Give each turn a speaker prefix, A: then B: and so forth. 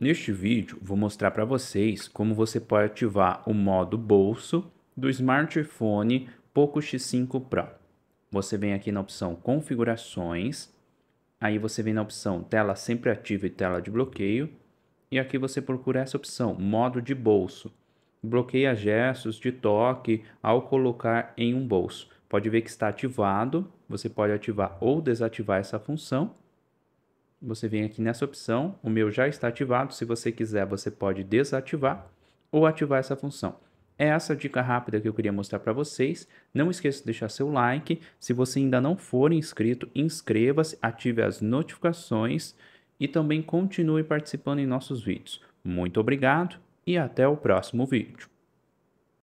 A: Neste vídeo, vou mostrar para vocês como você pode ativar o modo bolso do smartphone Poco X5 Pro. Você vem aqui na opção configurações, aí você vem na opção tela sempre ativa e tela de bloqueio, e aqui você procura essa opção, modo de bolso. Bloqueia gestos de toque ao colocar em um bolso. Pode ver que está ativado, você pode ativar ou desativar essa função você vem aqui nessa opção, o meu já está ativado, se você quiser você pode desativar ou ativar essa função. É essa dica rápida que eu queria mostrar para vocês. Não esqueça de deixar seu like. Se você ainda não for inscrito, inscreva-se, ative as notificações e também continue participando em nossos vídeos. Muito obrigado e até o próximo vídeo.